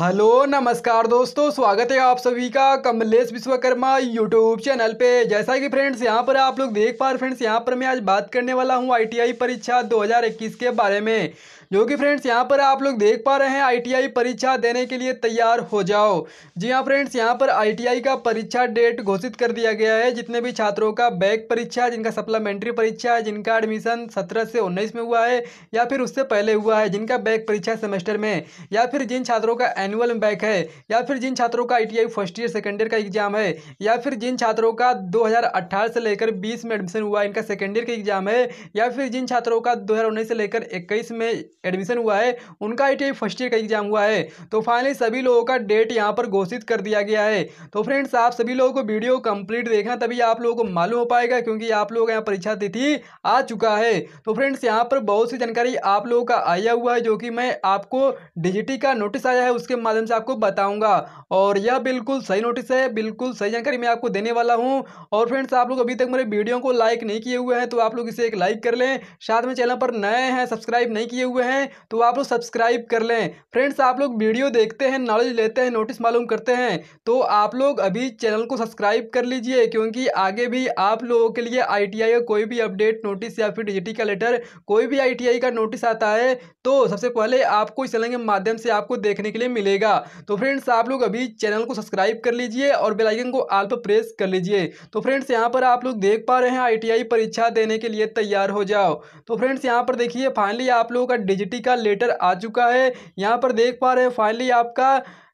hello नमस्कार दोस्तों स्वागत है आप सभी का कमलेश विश्वकर्मा यूट्यूब चैनल पे जैसा कि फ्रेंड्स यहां पर आप लोग देख पा रहे फ्रेंड्स यहां पर मैं आज बात करने वाला हूं आईटीआई परीक्षा 2021 के बारे में जो कि फ्रेंड्स यहाँ पर आप लोग देख पा रहे हैं आईटीआई परीक्षा देने के लिए तैयार हो जाओ जी हाँ फ्रेंड्स यहाँ पर आईटीआई का परीक्षा डेट घोषित कर दिया गया है जितने भी छात्रों का बैक परीक्षा है जिनका सप्लीमेंट्री परीक्षा है जिनका एडमिशन सत्रह से उन्नीस में हुआ है या फिर उससे पहले हुआ है जिनका बैक परीक्षा सेमेस्टर में या फिर जिन छात्रों का एनुअल बैक है या फिर जिन छात्रों का I first year second year का एग्जाम है या फिर जिन छात्रों का दो से लेकर बीस में एडमिशन हुआ है इनका सेकेंड ईयर का एग्जाम है या फिर जिन छात्रों का दो से लेकर इक्कीस में एडमिशन हुआ है उनका आई टी फर्स्ट ईयर का एग्जाम हुआ है तो फाइनली सभी लोगों का डेट यहाँ पर घोषित कर दिया गया है तो फ्रेंड्स आप सभी लोगों को वीडियो कंप्लीट देखना तभी आप लोगों को मालूम हो पाएगा क्योंकि आप लोगों का यहाँ परीक्षा तिथि आ चुका है तो फ्रेंड्स यहाँ पर बहुत सी जानकारी आप लोगों का आया हुआ है जो कि मैं आपको डिजिटी का नोटिस आया है उसके माध्यम से आपको बताऊँगा और यह बिल्कुल सही नोटिस है बिल्कुल सही जानकारी मैं आपको देने वाला हूँ और फ्रेंड्स आप लोग अभी तक मेरे वीडियो को लाइक नहीं किए हुए हैं तो आप लोग इसे एक लाइक कर लें साथ में चैनल पर नए हैं सब्सक्राइब नहीं किए हुए हैं हैं तो आप लोग सब्सक्राइब कर लें फ्रेंड्स आप लोग वीडियो देखते हैं नॉलेज लेते हैं नोटिस मालूम करते हैं तो आप लोग अभी चैनल को सब्सक्राइब कर लीजिए क्योंकि आगे भी आप लोगों के लिए आई का कोई भी अपडेट नोटिस या फिर डीजीटी का लेटर कोई भी आई का नोटिस आता है तो सबसे पहले आपको इस चैनल के माध्यम से आपको देखने के लिए मिलेगा तो फ्रेंड्स आप लोग अभी चैनल को सब्सक्राइब कर लीजिए और बेलाइकन को आल पर प्रेस कर लीजिए तो फ्रेंड्स यहाँ पर आप लोग देख पा रहे हैं आई परीक्षा देने के लिए तैयार हो जाओ तो फ्रेंड्स यहाँ पर देखिए फाइनली आप लोगों का डिजिटी का लेटर आ चुका है यहाँ पर देख पा रहे हैं फाइनली आपका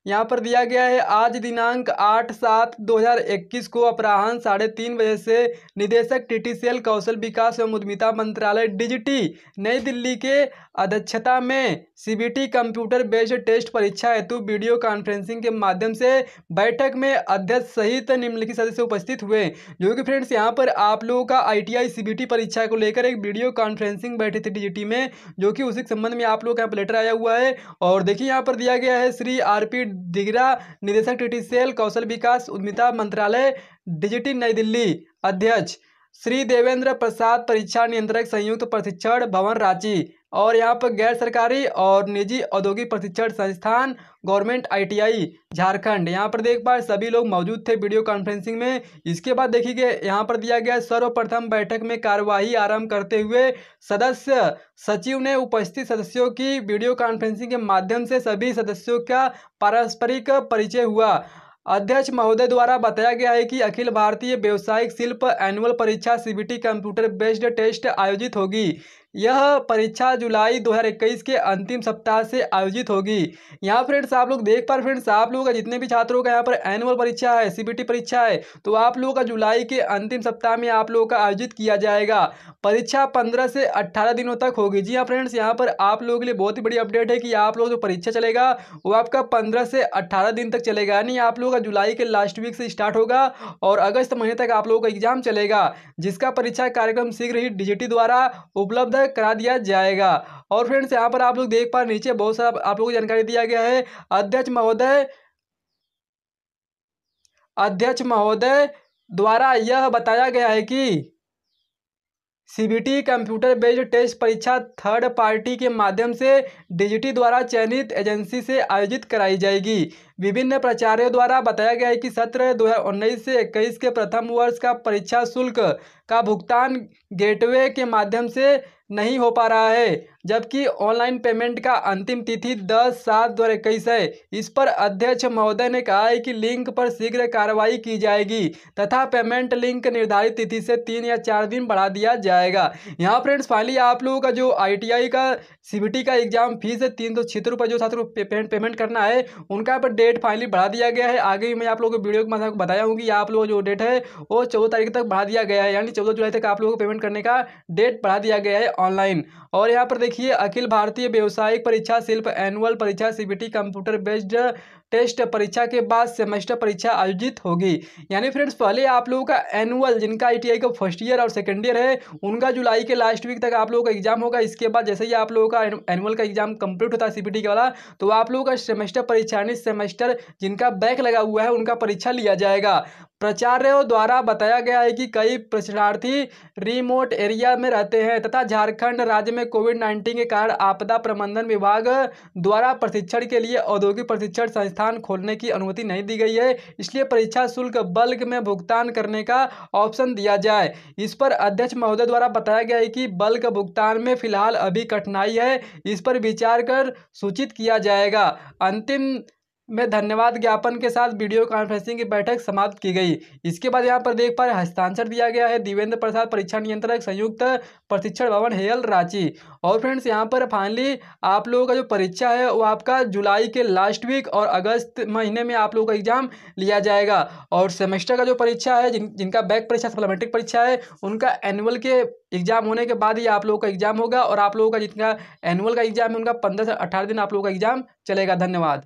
यहाँ पर दिया गया है आज दिनांक आठ सात दो हज़ार इक्कीस को अपराहन साढ़े तीन बजे से निदेशक टीटीसीएल कौशल विकास एवं उद्यमिता मंत्रालय डीजीटी नई दिल्ली के अध्यक्षता में सीबीटी कंप्यूटर बेस्ड टेस्ट परीक्षा हेतु वीडियो कॉन्फ्रेंसिंग के माध्यम से बैठक में अध्यक्ष सहित निम्नलिखित सदस्य उपस्थित हुए जो कि फ्रेंड्स यहाँ पर आप लोगों का बी टी परीक्षा को लेकर एक वीडियो कॉन्फ्रेंसिंग बैठी थी डीजीटी में जो कि उसी संबंध में आप लोग का यहाँ पर लेटर आया हुआ है और देखिए यहाँ पर दिया गया है श्री आर पी दिगरा निदेशक टीटी सेल कौशल विकास उद्यमिता मंत्रालय डिजिटी नई दिल्ली अध्यक्ष श्री देवेंद्र प्रसाद परीक्षा नियंत्रक संयुक्त प्रशिक्षण भवन रांची और यहाँ पर गैर सरकारी और निजी औद्योगिक प्रशिक्षण संस्थान गवर्नमेंट आईटीआई झारखंड यहाँ पर देख पाए सभी लोग मौजूद थे वीडियो कॉन्फ्रेंसिंग में इसके बाद देखिए यहाँ पर दिया गया सर्वप्रथम बैठक में कार्यवाही आरंभ करते हुए सदस्य सचिव ने उपस्थित सदस्यों की वीडियो कॉन्फ्रेंसिंग के माध्यम से सभी सदस्यों का पारस्परिक परिचय हुआ अध्यक्ष महोदय द्वारा बताया गया है कि अखिल भारतीय व्यावसायिक शिल्प एनुअल परीक्षा सीबीटी कंप्यूटर बेस्ड टेस्ट आयोजित होगी यह परीक्षा जुलाई 2021 के अंतिम सप्ताह से आयोजित होगी यहाँ फ्रेंड्स आप लोग देख पा फ्रेंड्स आप लोगों का जितने भी छात्रों का यहाँ पर एनुअल परीक्षा है सीबीटी परीक्षा है तो आप लोगों का जुलाई के अंतिम सप्ताह में आप लोगों का आयोजित किया जाएगा परीक्षा पंद्रह से अट्ठारह दिनों तक होगी जी हाँ फ्रेंड्स यहाँ पर आप लोगों के लिए बहुत ही बड़ी अपडेट है कि आप लोग जो परीक्षा चलेगा वो आपका पंद्रह से अट्ठारह दिन तक चलेगा यानी आप लोगों का जुलाई के लास्ट वीक से स्टार्ट होगा और अगस्त महीने तक आप लोगों का एग्जाम चलेगा जिसका परीक्षा कार्यक्रम शीघ्र ही डीजीटी द्वारा उपलब्ध है करा दिया जाएगा और फ्रेंड्स यहाँ पर आप लोग देख पा नीचे बहुत सारा आप लोगों को जानकारी दिया गया है अध्यक्ष महोदय अध्यक्ष महोदय द्वारा यह बताया गया है कि सीबीटी कंप्यूटर बेस्ड टेस्ट परीक्षा थर्ड पार्टी के माध्यम से डीजीटी द्वारा चयनित एजेंसी से आयोजित कराई जाएगी विभिन्न प्राचार्यों द्वारा बताया गया है कि सत्र 2019 से इक्कीस के प्रथम वर्ष का परीक्षा शुल्क का भुगतान गेटवे के माध्यम से नहीं हो पा रहा है जबकि ऑनलाइन पेमेंट का अंतिम तिथि दस सात दो इक्कीस है इस पर अध्यक्ष महोदय ने कहा है कि लिंक पर शीघ्र कार्रवाई की जाएगी तथा पेमेंट लिंक निर्धारित तिथि से तीन या चार दिन बढ़ा दिया जाएगा यहाँ फ्रेंड्स फाइनली आप लोगों का जो आई का सी का एग्जाम फीस है तीन सौ छिहत्तर रुपये जो छात्र पेमेंट पेमेंट करना है उनका पर डेट फाइनली बढ़ा दिया गया है आगे भी मैं आप लोगों को वीडियो के माध्यम बताया हूँ कि आप लोगों जो डेट है वो चौदह तारीख तक बढ़ा दिया गया है यानी चौदह जुलाई तक आप लोगों को पेमेंट करने का डेट बढ़ा दिया गया है ऑनलाइन और यहाँ पर देखिए देखिए अखिल भारतीय व्यवसायिक परीक्षा शिल्प एनुअल परीक्षा सीबीटी कंप्यूटर बेस्ड टेस्ट परीक्षा के बाद सेमेस्टर परीक्षा आयोजित होगी यानी फ्रेंड्स पहले आप लोगों का एनुअल जिनका आई का फर्स्ट ईयर और सेकेंड ईयर है उनका जुलाई के लास्ट वीक तक आप लोगों का एग्जाम होगा इसके बाद जैसे ही आप लोगों का एनुअल का एग्जाम कंप्लीट होता है सी के वाला तो आप लोगों का सेमेस्टर परीक्षा यानी सेमेस्टर जिनका बैक लगा हुआ है उनका परीक्षा लिया जाएगा प्राचार्यों द्वारा बताया गया है कि कई प्रशिक्षार्थी रिमोट एरिया में रहते हैं तथा झारखंड राज्य में कोविड नाइन्टीन के कारण आपदा प्रबंधन विभाग द्वारा प्रशिक्षण के लिए औद्योगिक प्रशिक्षण संस्थान खोलने की अनुमति नहीं दी गई है इसलिए परीक्षा शुल्क बल्क में भुगतान करने का ऑप्शन दिया जाए इस पर अध्यक्ष महोदय द्वारा बताया गया है कि बल्क भुगतान में फिलहाल अभी कठिनाई है इस पर विचार कर सूचित किया जाएगा अंतिम में धन्यवाद ज्ञापन के साथ वीडियो कॉन्फ्रेंसिंग की बैठक समाप्त की गई इसके बाद यहाँ पर देख पा रहे हस्ताक्षर दिया गया है देवेंद्र प्रसाद परीक्षा नियंत्रक संयुक्त प्रशिक्षण भवन हेयल रांची और फ्रेंड्स यहाँ पर फाइनली आप लोगों का जो परीक्षा है वो आपका जुलाई के लास्ट वीक और अगस्त महीने में आप लोगों का एग्जाम लिया जाएगा और सेमेस्टर का जो परीक्षा है जिन जिनका बैक परीक्षा सप्लीमेंट्रिक परीक्षा है उनका एनुअल के एग्जाम होने के बाद ही आप लोगों का एग्जाम होगा और आप लोगों का जिनका एनुअल का एग्जाम है उनका पंद्रह से अठारह दिन आप लोगों का एग्जाम चलेगा धन्यवाद